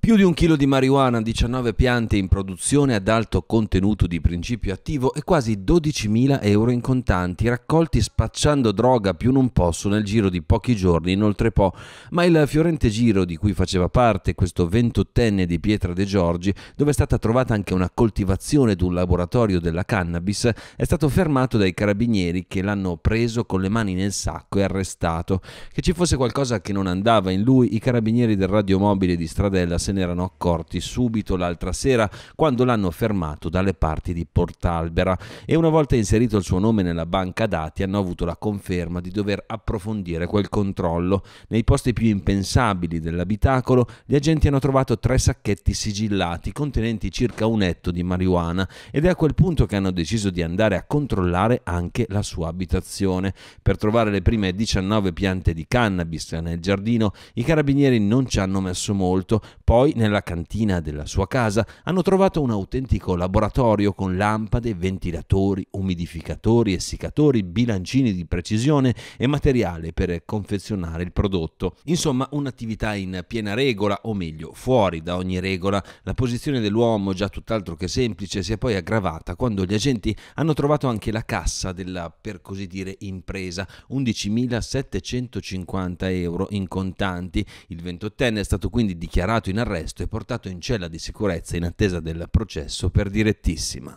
Più di un chilo di marijuana, 19 piante in produzione ad alto contenuto di principio attivo e quasi 12.000 euro in contanti raccolti spacciando droga più non posso nel giro di pochi giorni in Po. Ma il fiorente giro di cui faceva parte questo ventottenne di Pietra De Giorgi, dove è stata trovata anche una coltivazione di un laboratorio della cannabis, è stato fermato dai carabinieri che l'hanno preso con le mani nel sacco e arrestato. Che ci fosse qualcosa che non andava in lui, i carabinieri del radiomobile di Stradella se n'erano accorti subito l'altra sera quando l'hanno fermato dalle parti di Portalbera e una volta inserito il suo nome nella banca dati hanno avuto la conferma di dover approfondire quel controllo. Nei posti più impensabili dell'abitacolo gli agenti hanno trovato tre sacchetti sigillati contenenti circa un etto di marijuana ed è a quel punto che hanno deciso di andare a controllare anche la sua abitazione. Per trovare le prime 19 piante di cannabis nel giardino i carabinieri non ci hanno messo molto, poi poi, nella cantina della sua casa, hanno trovato un autentico laboratorio con lampade, ventilatori, umidificatori, essiccatori, bilancini di precisione e materiale per confezionare il prodotto. Insomma, un'attività in piena regola, o meglio, fuori da ogni regola. La posizione dell'uomo, già tutt'altro che semplice, si è poi aggravata quando gli agenti hanno trovato anche la cassa della, per così dire, impresa, 11.750 euro in contanti. Il ventottenne è stato quindi dichiarato in arresto arresto e portato in cella di sicurezza in attesa del processo per direttissima.